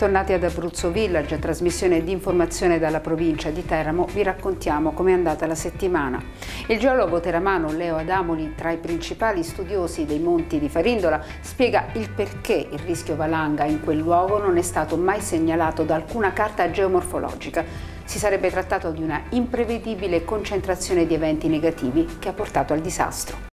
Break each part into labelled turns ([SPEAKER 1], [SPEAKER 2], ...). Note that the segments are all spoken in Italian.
[SPEAKER 1] Bentornati ad Abruzzo Village, trasmissione di informazione dalla provincia di Teramo, vi raccontiamo com'è andata la settimana. Il geologo teramano Leo Adamoli, tra i principali studiosi dei monti di Farindola, spiega il perché il rischio valanga in quel luogo non è stato mai segnalato da alcuna carta geomorfologica. Si sarebbe trattato di una imprevedibile concentrazione di eventi negativi che ha portato al disastro.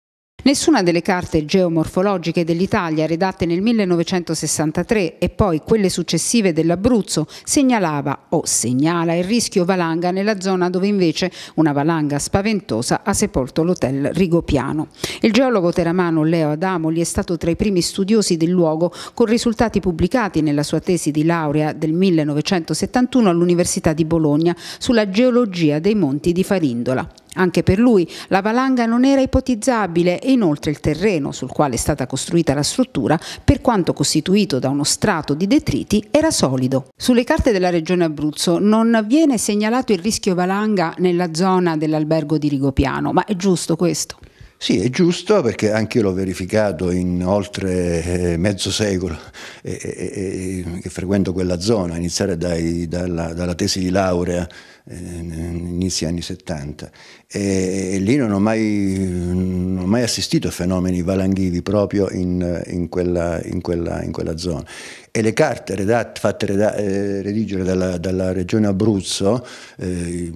[SPEAKER 1] Nessuna delle carte geomorfologiche dell'Italia redatte nel 1963 e poi quelle successive dell'Abruzzo segnalava o segnala il rischio valanga nella zona dove invece una valanga spaventosa ha sepolto l'hotel Rigopiano. Il geologo teramano Leo Adamoli è stato tra i primi studiosi del luogo con risultati pubblicati nella sua tesi di laurea del 1971 all'Università di Bologna sulla geologia dei monti di Farindola. Anche per lui la valanga non era ipotizzabile e inoltre il terreno sul quale è stata costruita la struttura, per quanto costituito da uno strato di detriti, era solido. Sulle carte della regione Abruzzo non viene segnalato il rischio valanga nella zona dell'albergo di Rigopiano, ma è giusto questo?
[SPEAKER 2] Sì, è giusto perché anche io l'ho verificato in oltre eh, mezzo secolo e, e, e, che frequento quella zona, iniziare dai, dalla, dalla, tesi di laurea eh, inizi anni 70 e, lì non ho, mai, non ho mai assistito a fenomeni valanghivi proprio in, in, quella, in, quella, in quella, zona. E le carte redatte, fatte redatte, eh, redigere dalla, dalla, regione Abruzzo, eh,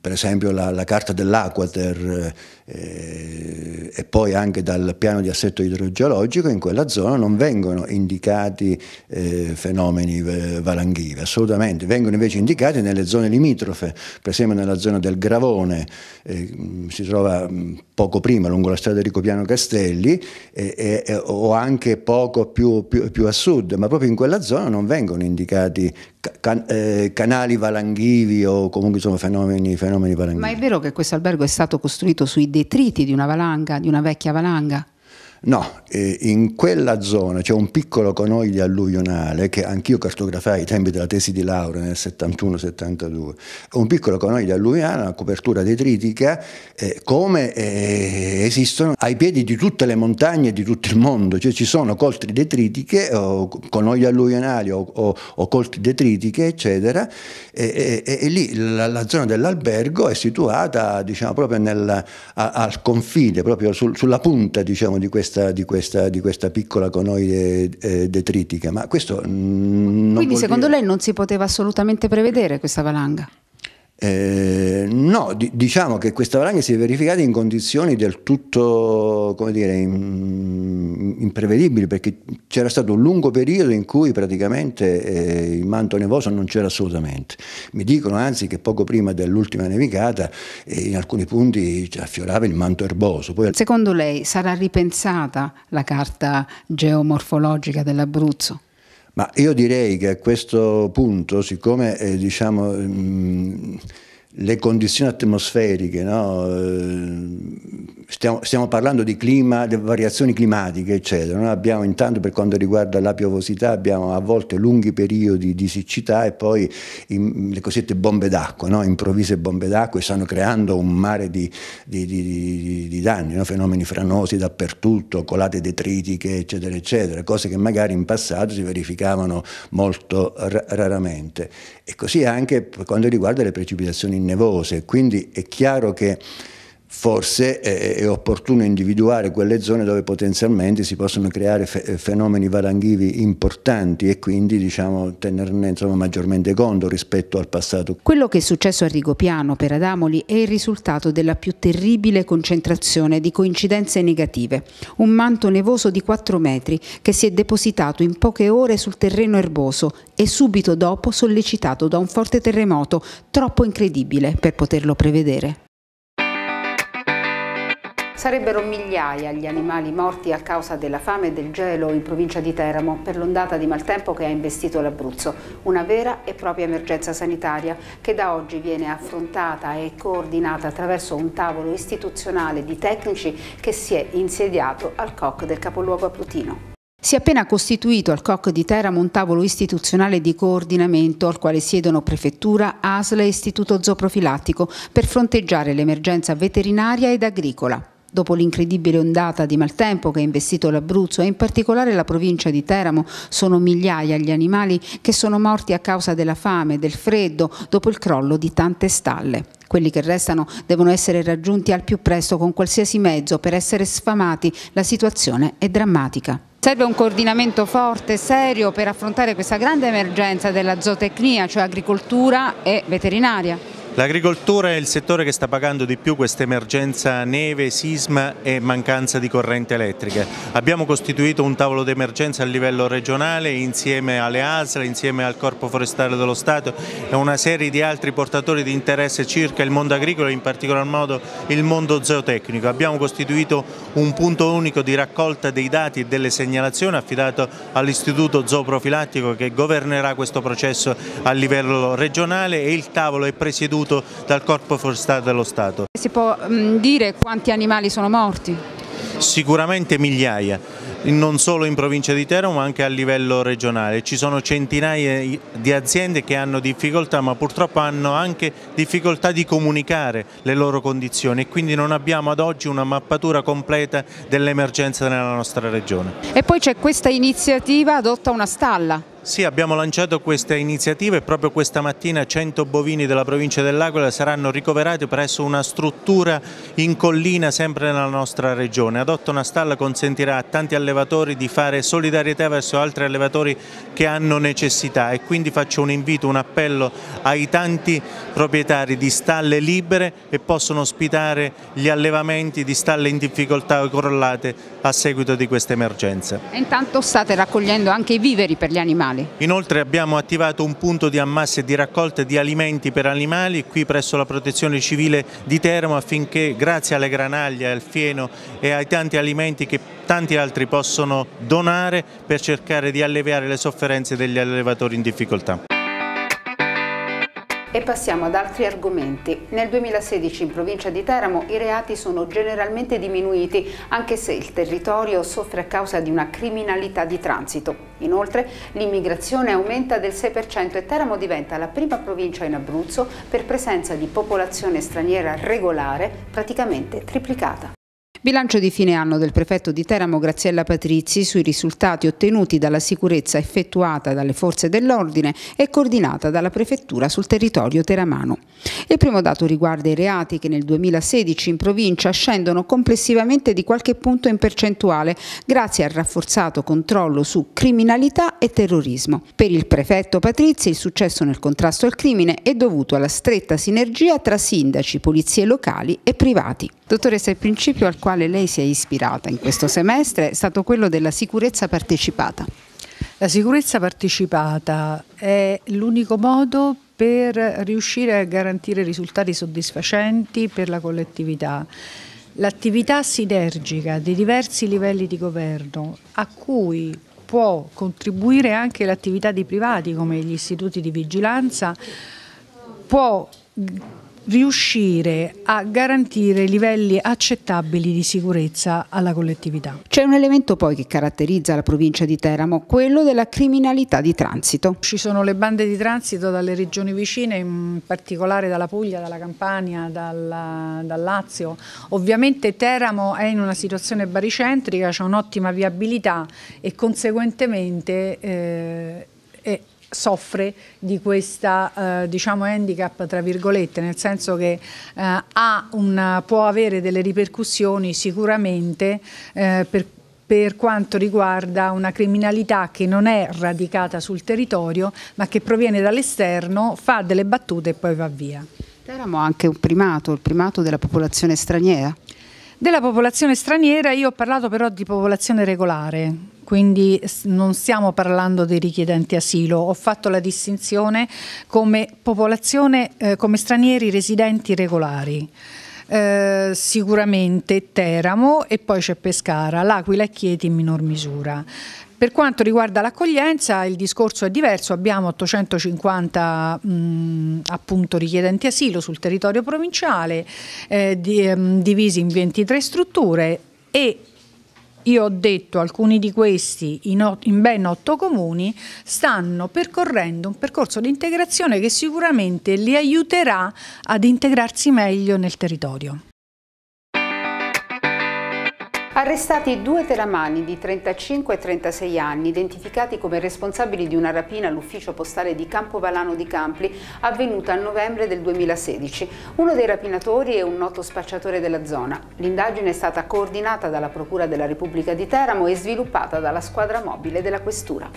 [SPEAKER 2] per esempio la, la carta dell'Aquater eh, e poi anche dal piano di assetto idrogeologico, in quella zona non vengono indicati eh, fenomeni eh, valanghivi, assolutamente, vengono invece indicati nelle zone limitrofe, per esempio nella zona del Gravone Pavone, eh, si trova mm, poco prima lungo la strada di Ricopiano Castelli eh, eh, o anche poco più, più, più, a sud, ma proprio in quella zona non vengono indicati can, eh, canali valanghivi o comunque sono fenomeni, fenomeni valanghivi. Ma
[SPEAKER 1] è vero che questo albergo è stato costruito sui detriti di una valanga, di una vecchia valanga?
[SPEAKER 2] No, eh, in quella zona c'è un piccolo conoglio alluvionale che anch'io cartografai ai tempi della tesi di laurea nel 71-72, un piccolo conoglio alluvionale, una copertura detritica, eh, come eh, esistono ai piedi di tutte le montagne di tutto il mondo, cioè ci sono coltri detritiche o conoglie alluvionali o, o, o coltri detritiche, eccetera, e, e, e lì la, la zona dell'albergo è situata diciamo, proprio nel, a, al confine, proprio sul, sulla punta diciamo, di questa questa, di questa, di questa piccola conoide eh, detritica. Ma questo, mm, Quindi secondo
[SPEAKER 1] dire... lei non si poteva assolutamente prevedere questa valanga?
[SPEAKER 2] Eh, no, di, diciamo che questa valanga si è verificata in condizioni del tutto, come dire, in, imprevedibili, perché c'era stato un lungo periodo in cui praticamente eh, il manto nevoso non c'era assolutamente. Mi dicono anzi che poco prima dell'ultima nevicata eh, in alcuni punti affiorava il manto erboso. Poi...
[SPEAKER 1] Secondo lei sarà ripensata la carta geomorfologica
[SPEAKER 2] dell'Abruzzo? Ma io direi che a questo punto, siccome eh, diciamo, mh, mm, le condizioni atmosferiche, no? Eh, stiamo, stiamo, parlando di clima, di variazioni climatiche, eccetera. No? Abbiamo intanto per quanto riguarda la piovosità, abbiamo a volte lunghi periodi di siccità e poi in, le cosiddette bombe d'acqua, no? improvvise bombe d'acqua che stanno creando un mare di, di, di, di danni, fenomeni franosi dappertutto, colate detritiche, eccetera, eccetera, cose che magari in passato si verificavano molto raramente. E così anche per quanto riguarda le precipitazioni nevose, quindi è chiaro che forse è opportuno individuare quelle zone dove potenzialmente si possono creare eh, fenomeni valanghivi importanti e quindi diciamo, tenerne insomma, maggiormente conto rispetto al passato.
[SPEAKER 1] Quello che è successo a Rigopiano per Adamoli è il risultato della più terribile concentrazione di coincidenze negative, un manto nevoso di 4 metri che si è depositato in poche ore sul terreno erboso e subito dopo sollecitato da un forte terremoto, troppo incredibile per poterlo prevedere. Sarebbero migliaia gli animali morti a causa della fame e del gelo in provincia di Teramo per l'ondata di maltempo che ha investito l'Abruzzo, una vera e propria emergenza sanitaria che da oggi viene affrontata e coordinata attraverso un tavolo istituzionale di tecnici che si è insediato al COC del capoluogo abrutino. Si è appena costituito al COC di Teramo un tavolo istituzionale di coordinamento al quale siedono Prefettura, ASL e Istituto Zooprofilattico per fronteggiare l'emergenza veterinaria ed agricola dopo l'incredibile ondata di maltempo che ha investito l'Abruzzo e in particolare la provincia di Teramo, sono migliaia gli animali che sono morti a causa della fame, del freddo, dopo il crollo di tante stalle. Quelli che restano devono essere raggiunti al più presto con qualsiasi mezzo per essere sfamati. La situazione è drammatica. Serve un coordinamento forte, serio per affrontare questa grande emergenza della zootecnia, cioè agricoltura e veterinaria.
[SPEAKER 3] L'agricoltura è il settore che sta pagando di più questa emergenza neve, sisma e mancanza di corrente elettrica. Abbiamo costituito un tavolo d'emergenza a livello regionale insieme alle ASRA, insieme al Corpo Forestale dello Stato e una serie di altri portatori di interesse circa il mondo agricolo e in particolar modo il mondo zootecnico. Abbiamo costituito un punto unico di raccolta dei dati e delle segnalazioni affidato all'Istituto Zooprofilattico che governerà questo processo a livello regionale e il tavolo è presieduto ricevuto dal corpo forestale dello Stato.
[SPEAKER 1] Si può mm, dire quanti animali sono morti?
[SPEAKER 3] Sicuramente migliaia, non solo in provincia di Teramo ma anche a livello regionale. Ci sono centinaia di aziende che hanno difficoltà ma purtroppo hanno anche difficoltà di comunicare le loro condizioni e quindi non abbiamo ad oggi una mappatura completa dell'emergenza nella nostra regione.
[SPEAKER 1] E poi c'è questa iniziativa adotta una stalla.
[SPEAKER 3] Sì, abbiamo lanciato questa iniziativa e proprio questa mattina 100 bovini della provincia dell'Aquila saranno ricoverati presso una struttura in collina sempre nella nostra regione. Adotta una stalla consentirà a tanti allevatori di fare solidarietà verso altri allevatori che hanno necessità e quindi faccio un invito, un appello ai tanti proprietari di stalle libere e possono ospitare gli allevamenti di stalle in difficoltà o crollate a seguito di queste emergenze.
[SPEAKER 1] E intanto state raccogliendo anche i viveri per gli animali.
[SPEAKER 3] Inoltre abbiamo attivato un punto di ammasse e di raccolta di alimenti per animali qui presso la protezione civile di Teramo affinché grazie alle granaglie, al fieno e ai tanti alimenti che tanti altri possono donare per cercare di alleviare le sofferenze degli allevatori in difficoltà.
[SPEAKER 1] E passiamo ad altri argomenti. Nel 2016 in provincia di Teramo i reati sono generalmente diminuiti, anche se il territorio soffre a causa di una criminalità di transito. Inoltre l'immigrazione aumenta del 6% e Teramo diventa la prima provincia in Abruzzo per presenza di popolazione straniera regolare praticamente triplicata. Bilancio di fine anno del prefetto di Teramo Graziella Patrizi sui risultati ottenuti dalla sicurezza effettuata dalle forze dell'ordine e coordinata dalla prefettura sul territorio teramano. Il primo dato riguarda i reati che nel 2016 in provincia scendono complessivamente di qualche punto in percentuale grazie al rafforzato controllo su criminalità e terrorismo. Per il prefetto Patrizi il successo nel contrasto al crimine è dovuto alla stretta sinergia tra sindaci, polizie locali e privati. Dottoressa, il principio al quale quale lei si è ispirata in questo semestre è stato quello della sicurezza partecipata.
[SPEAKER 4] La sicurezza
[SPEAKER 1] partecipata
[SPEAKER 4] è l'unico modo per riuscire a garantire risultati soddisfacenti per la collettività. L'attività sinergica dei diversi livelli di governo a cui può contribuire anche l'attività di privati come gli istituti di vigilanza può riuscire a garantire livelli accettabili di sicurezza alla collettività.
[SPEAKER 1] C'è un elemento poi che caratterizza la provincia di Teramo, quello della criminalità di transito. Ci
[SPEAKER 4] sono le bande di transito dalle regioni vicine, in particolare dalla Puglia, dalla Campania, dalla, dal Lazio. Ovviamente Teramo è in una situazione baricentrica, c'è un'ottima viabilità e conseguentemente eh, è soffre di questa eh, diciamo handicap tra virgolette nel senso che eh, un, può avere delle ripercussioni sicuramente eh, per per quanto riguarda una criminalità che non è radicata sul territorio ma che proviene dall'esterno, fa delle battute e poi va
[SPEAKER 1] via. Teramo ha anche un primato, il primato della popolazione straniera. Della popolazione
[SPEAKER 4] straniera io ho parlato però di popolazione regolare, quindi non stiamo parlando dei richiedenti asilo, ho fatto la distinzione come popolazione, eh, come stranieri residenti regolari. Eh, sicuramente Teramo e poi c'è Pescara, L'Aquila e Chieti in minor misura. Per quanto riguarda l'accoglienza il discorso è diverso, abbiamo 850 mh, appunto, richiedenti asilo sul territorio provinciale eh, di, mh, ehm, divisi in 23 strutture e io ho detto alcuni di questi in, in, ben otto comuni, stanno percorrendo un percorso di integrazione che sicuramente li aiuterà ad integrarsi meglio nel territorio.
[SPEAKER 1] Arrestati due telamani di 35 e 36 anni, identificati come responsabili di una rapina all'ufficio postale di Campovalano di Campli, avvenuta a novembre del 2016. Uno dei rapinatori è un noto spacciatore della zona. L'indagine è stata coordinata dalla Procura della Repubblica di Teramo e sviluppata dalla squadra mobile della Questura.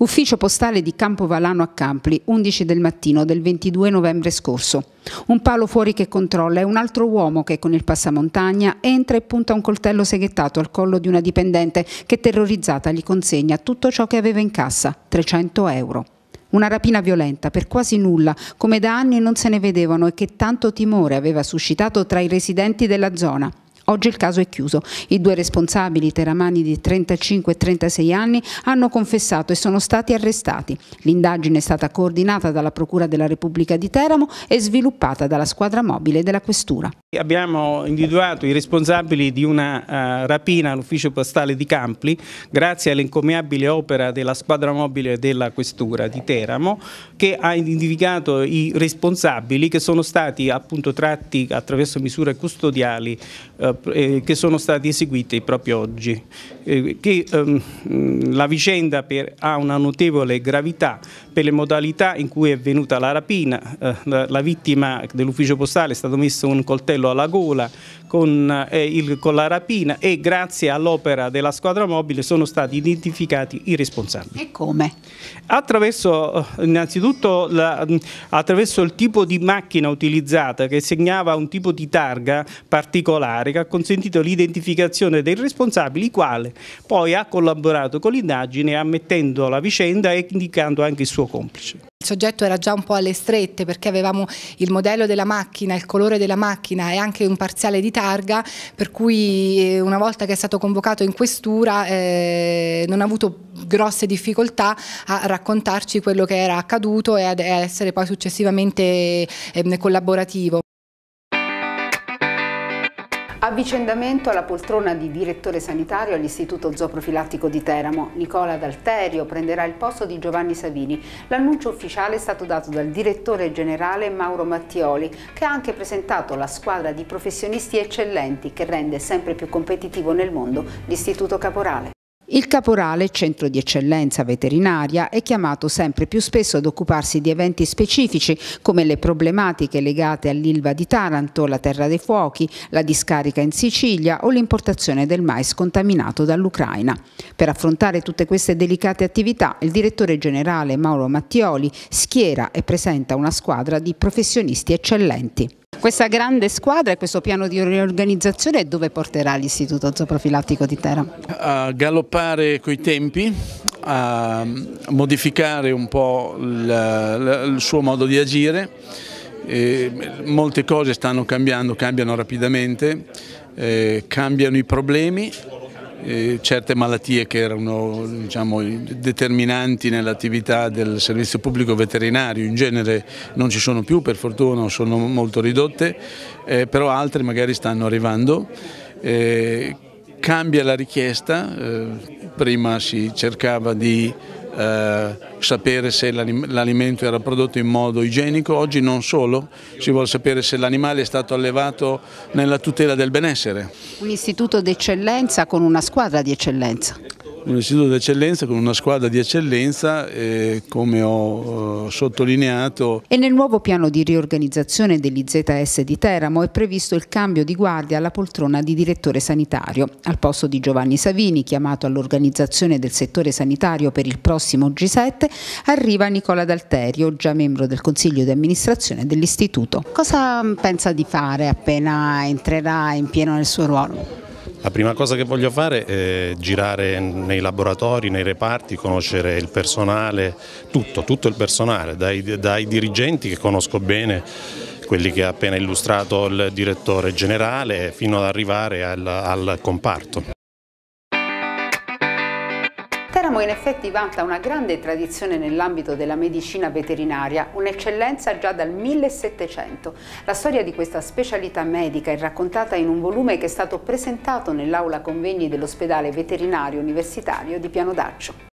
[SPEAKER 1] Ufficio postale di Campovalano a Campli, 11 del mattino del 22 novembre scorso. Un palo fuori che controlla e un altro uomo che con il passamontagna entra e punta un coltello seghettato al collo di una dipendente che terrorizzata gli consegna tutto ciò che aveva in cassa, 300 euro. Una rapina violenta per quasi nulla, come da anni non se ne vedevano e che tanto timore aveva suscitato tra i residenti della zona. Oggi il caso è chiuso. I due responsabili teramani di 35 e 36 anni hanno confessato e sono stati arrestati. L'indagine è stata coordinata dalla Procura della Repubblica di Teramo e sviluppata dalla squadra mobile della Questura.
[SPEAKER 5] Abbiamo individuato i responsabili di una uh, rapina all'ufficio postale di Campli grazie all'incomiabile opera della squadra mobile della questura di Teramo che ha identificato i responsabili che sono stati appunto tratti attraverso misure custodiali uh, eh, che sono stati eseguiti proprio oggi. Eh, che ehm, mm, la vicenda per, ha una notevole gravità per le modalità in cui è avvenuta la rapina, eh, la, la, vittima dell'ufficio postale è stato messo un coltello alla gola con, eh, il, con la rapina e grazie all'opera della squadra mobile sono stati identificati i responsabili. E come? Attraverso eh, innanzitutto la, mm, attraverso il tipo di macchina utilizzata che segnava un tipo di targa particolare che ha consentito l'identificazione dei responsabili, il quale poi ha collaborato con l'indagine ammettendo la vicenda e indicando anche il suo complice
[SPEAKER 4] soggetto era già un po' alle strette perché avevamo il modello della macchina, il colore della macchina e anche un parziale di targa per cui eh, una volta che è stato convocato in questura eh, non ha avuto grosse difficoltà a raccontarci quello che era accaduto e ad essere poi successivamente eh, collaborativo.
[SPEAKER 1] Avvicendamento alla poltrona di direttore sanitario all'Istituto Zooprofilattico di Teramo. Nicola D'Alterio prenderà il posto di Giovanni Savini. L'annuncio ufficiale è stato dato dal direttore generale Mauro Mattioli, che ha anche presentato la squadra di professionisti eccellenti che rende sempre più competitivo nel mondo l'Istituto Caporale. Il caporale, centro di eccellenza veterinaria, è chiamato sempre più spesso ad occuparsi di eventi specifici come le problematiche legate all'Ilva di Taranto, la Terra dei Fuochi, la discarica in Sicilia o l'importazione del mais contaminato dall'Ucraina. Per affrontare tutte queste delicate attività, il direttore generale Mauro Mattioli schiera e presenta una squadra di professionisti eccellenti questa grande squadra e questo piano di riorganizzazione dove porterà l'Istituto Zooprofilattico di Terra?
[SPEAKER 6] A galoppare coi tempi, a modificare un po' il, il suo modo di agire, eh, molte cose stanno cambiando, cambiano rapidamente, eh, cambiano i problemi, eh, certe malattie che erano diciamo, determinanti nell'attività del servizio pubblico veterinario, in genere non ci sono più per fortuna, sono molto ridotte, eh, però altre magari stanno arrivando. Eh, cambia la richiesta, eh, prima si cercava di eh, sapere se l'alimento era prodotto in modo igienico, oggi non solo, si vuole sapere se l'animale è stato allevato nella tutela del benessere.
[SPEAKER 1] Un istituto d'eccellenza con una squadra di eccellenza un
[SPEAKER 6] istituto d'eccellenza con una squadra di eccellenza eh, come ho eh, sottolineato.
[SPEAKER 1] E nel nuovo piano di riorganizzazione dell'IZS di Teramo è previsto il cambio di guardia alla poltrona di direttore sanitario. Al posto di Giovanni Savini, chiamato all'organizzazione del settore sanitario per il prossimo G7, arriva Nicola D'Alterio, già membro del consiglio di amministrazione dell'istituto. Cosa pensa di fare appena entrerà in pieno nel suo ruolo?
[SPEAKER 6] La prima cosa che voglio fare è girare nei laboratori, nei reparti, conoscere il personale, tutto, tutto il personale, dai, dai dirigenti che conosco bene, quelli che ha appena illustrato il direttore generale, fino ad arrivare al, al
[SPEAKER 7] comparto.
[SPEAKER 1] Palermo in effetti vanta una grande tradizione nell'ambito della medicina veterinaria, un'eccellenza già dal 1700. La storia di questa specialità medica è raccontata in un volume che è stato presentato nell'aula convegni dell'ospedale veterinario universitario di Piano d'Accio.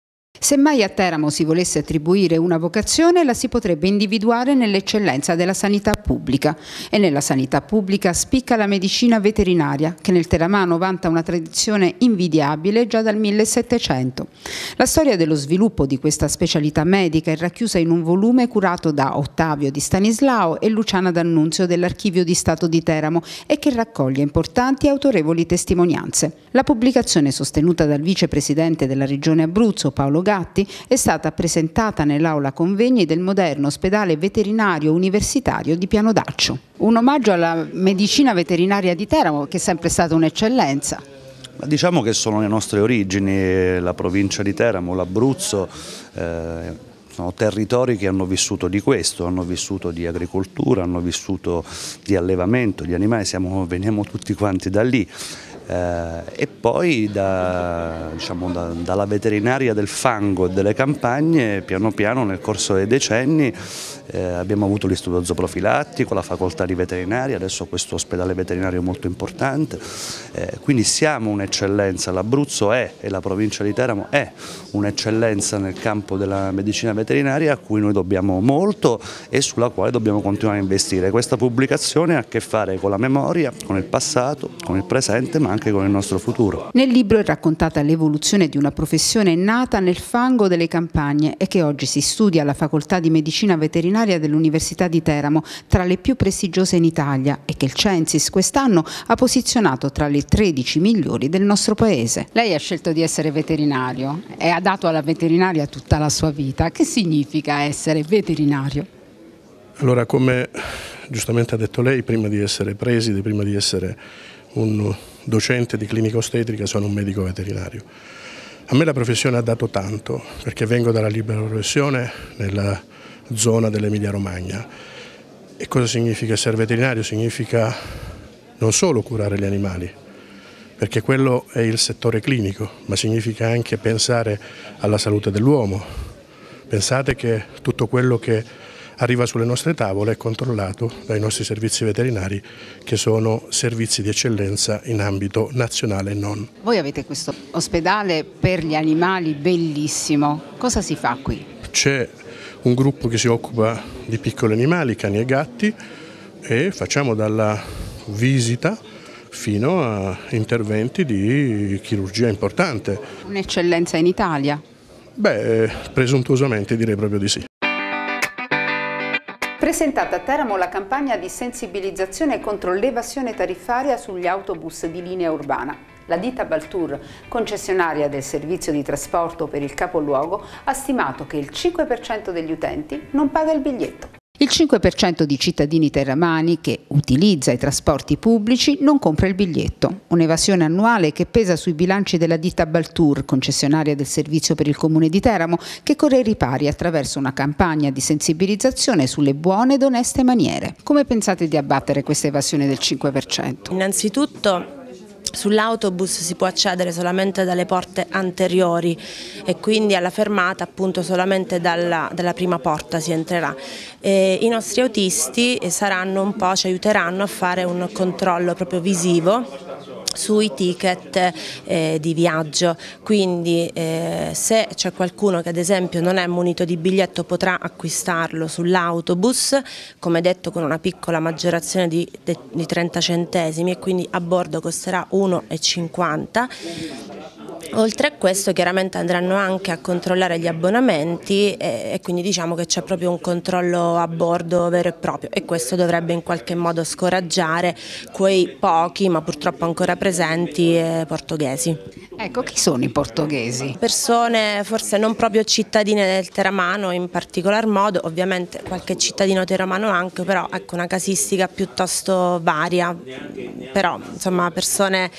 [SPEAKER 1] Se mai a Teramo si volesse attribuire una vocazione, la si potrebbe individuare nell'eccellenza della sanità pubblica e nella sanità pubblica spicca la medicina veterinaria che nel Teramano vanta una tradizione invidiabile già dal 1700. La storia dello sviluppo di questa specialità medica è racchiusa in un volume curato da Ottavio di Stanislao e Luciana D'Annunzio dell'Archivio di Stato di Teramo e che raccoglie importanti e autorevoli testimonianze. La pubblicazione sostenuta dal vicepresidente della Regione Abruzzo Paolo Gatti Gatti è stata presentata nell'aula convegni del moderno ospedale veterinario universitario di Piano Daccio. Un omaggio alla medicina veterinaria di Teramo che è sempre stata un'eccellenza.
[SPEAKER 2] Diciamo che sono le nostre origini, la provincia di Teramo, l'Abruzzo, eh sono territori che hanno vissuto di questo, hanno vissuto di agricoltura, hanno vissuto di allevamento, di animali, siamo, veniamo tutti quanti da lì. Eh, e poi da, diciamo, da, dalla veterinaria del fango e delle campagne piano piano nel corso dei decenni eh, abbiamo avuto l'istituto zooprofilattico, la facoltà di veterinaria, adesso questo ospedale veterinario molto importante, eh, quindi siamo un'eccellenza, l'Abruzzo è e la provincia di Teramo è un'eccellenza nel campo della medicina veterinaria a cui noi dobbiamo molto e sulla quale dobbiamo continuare a investire. Questa pubblicazione ha a che fare con la memoria, con il passato, con il presente ma anche con il nostro futuro.
[SPEAKER 1] Nel libro è raccontata l'evoluzione di una professione nata nel fango delle campagne e che oggi si studia alla facoltà di medicina veterinaria straordinaria dell'Università di Teramo, tra le più prestigiose in Italia e che il Censis quest'anno ha posizionato tra le 13 migliori del nostro paese. Lei ha scelto di essere veterinario e ha dato alla veterinaria tutta la sua vita. Che significa essere veterinario? Allora, come
[SPEAKER 7] giustamente ha detto lei, prima di essere preside, prima di essere un docente di clinica ostetrica, sono un medico veterinario. A me la professione ha dato tanto, perché vengo dalla libera professione, nella zona dell'Emilia Romagna. E cosa significa essere veterinario? Significa non solo curare gli animali, perché quello è il settore clinico, ma significa anche pensare alla salute dell'uomo. Pensate che tutto quello che arriva sulle nostre tavole è controllato dai nostri servizi veterinari che sono servizi di eccellenza in ambito nazionale e non.
[SPEAKER 1] Voi avete questo ospedale per gli animali bellissimo, cosa si fa qui?
[SPEAKER 7] C'è un gruppo che si occupa di piccoli animali, cani e gatti e facciamo dalla visita fino a interventi di chirurgia importante.
[SPEAKER 1] Un'eccellenza in Italia?
[SPEAKER 7] Beh, eh, presuntuosamente direi proprio di sì.
[SPEAKER 1] Presentata a Teramo la campagna di sensibilizzazione contro l'evasione tariffaria sugli autobus di linea urbana. La ditta Baltour, concessionaria del servizio di trasporto per il capoluogo, ha stimato che il 5% degli utenti non paga il biglietto. Il 5% di cittadini terramani che utilizza i trasporti pubblici non compra il biglietto, un'evasione annuale che pesa sui bilanci della ditta Baltour, concessionaria del servizio per il comune di Teramo, che corre ai ripari attraverso una campagna di sensibilizzazione sulle buone ed oneste maniere. Come pensate di abbattere questa evasione del 5%?
[SPEAKER 8] Innanzitutto Sull'autobus si può accedere solamente dalle porte anteriori e quindi alla fermata appunto solamente dalla, dalla prima porta si entrerà. E I nostri autisti saranno un po', ci aiuteranno a fare un controllo proprio visivo sui ticket eh, di viaggio, quindi eh, se c'è qualcuno che ad esempio non è munito di biglietto potrà acquistarlo sull'autobus, come detto con una piccola maggiorazione di, di 30 centesimi e quindi a bordo costerà 1,50 Oltre a questo chiaramente andranno anche a controllare gli abbonamenti e, e quindi diciamo che c'è proprio un controllo a bordo vero e proprio e questo dovrebbe in qualche modo scoraggiare quei pochi ma purtroppo ancora presenti eh, portoghesi.
[SPEAKER 1] Ecco, chi sono i portoghesi?
[SPEAKER 8] Persone forse non proprio cittadine del Teramano in particolar modo, ovviamente qualche cittadino teramano anche, però ecco una casistica piuttosto varia, però insomma persone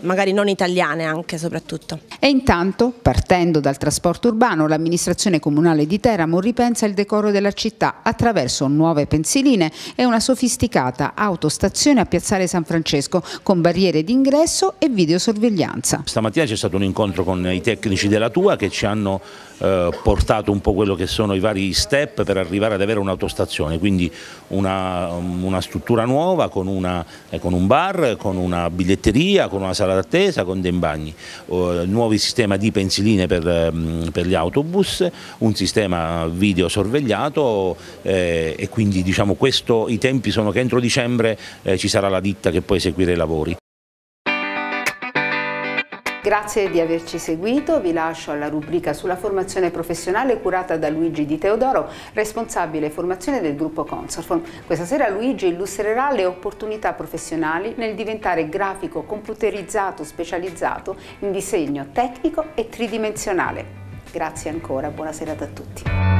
[SPEAKER 8] magari non italiane anche soprattutto progetto.
[SPEAKER 1] E intanto, partendo dal trasporto urbano, l'amministrazione comunale di Teramo ripensa il decoro della città attraverso nuove pensiline e una sofisticata autostazione a Piazzale San Francesco con barriere d'ingresso e videosorveglianza.
[SPEAKER 3] Stamattina c'è stato un incontro con i tecnici della Tua che ci hanno eh, portato un po' quello che sono i vari step per arrivare ad avere un'autostazione, quindi una, um, una struttura nuova con, una, eh, con, un bar, con una biglietteria, con una sala d'attesa, con dei bagni, eh, nuovi sistema di pensiline per, ehm, per, gli autobus, un sistema video sorvegliato eh, e quindi diciamo questo, i tempi sono che entro dicembre eh, ci sarà la ditta che può eseguire i lavori.
[SPEAKER 1] Grazie di averci seguito, vi lascio alla rubrica sulla formazione professionale curata da Luigi Di Teodoro, responsabile formazione del gruppo Consorform. Questa sera Luigi illustrerà le opportunità professionali nel diventare grafico computerizzato specializzato in disegno tecnico e tridimensionale. Grazie ancora, buona serata a tutti.